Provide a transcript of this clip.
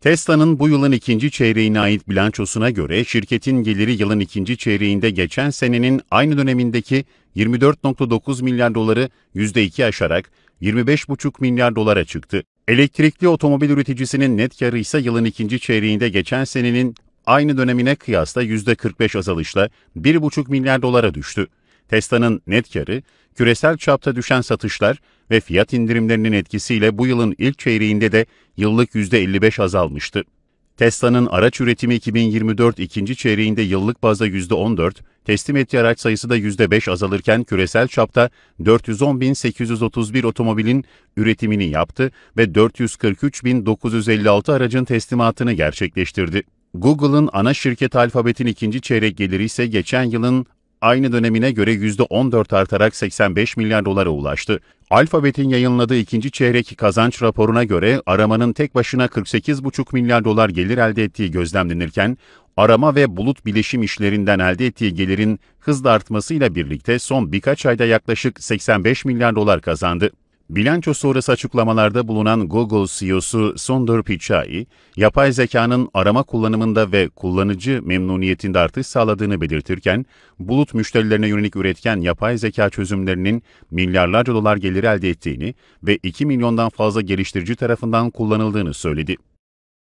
Tesla'nın bu yılın ikinci çeyreğine ait bilançosuna göre şirketin geliri yılın ikinci çeyreğinde geçen senenin aynı dönemindeki 24.9 milyar doları %2 aşarak 25,5 milyar dolara çıktı. Elektrikli otomobil üreticisinin net karı ise yılın ikinci çeyreğinde geçen senenin aynı dönemine kıyasla %45 azalışla 1,5 milyar dolara düştü. Tesla'nın net karı, küresel çapta düşen satışlar ve fiyat indirimlerinin etkisiyle bu yılın ilk çeyreğinde de yıllık %55 azalmıştı. Tesla'nın araç üretimi 2024 ikinci çeyreğinde yıllık bazda %14, teslim ettiği araç sayısı da %5 azalırken küresel çapta 410.831 otomobilin üretimini yaptı ve 443.956 aracın teslimatını gerçekleştirdi. Google'ın ana şirket alfabetin ikinci çeyrek geliri ise geçen yılın aynı dönemine göre %14 artarak 85 milyar dolara ulaştı. Alfabet'in yayınladığı ikinci çeyrek kazanç raporuna göre aramanın tek başına 48,5 milyar dolar gelir elde ettiği gözlemlenirken, arama ve bulut bileşim işlerinden elde ettiği gelirin hızla artmasıyla birlikte son birkaç ayda yaklaşık 85 milyar dolar kazandı. Bilanço sonrası açıklamalarda bulunan Google CEO'su Sundar Pichai, yapay zekanın arama kullanımında ve kullanıcı memnuniyetinde artış sağladığını belirtirken, bulut müşterilerine yönelik üretken yapay zeka çözümlerinin milyarlarca dolar geliri elde ettiğini ve 2 milyondan fazla geliştirici tarafından kullanıldığını söyledi.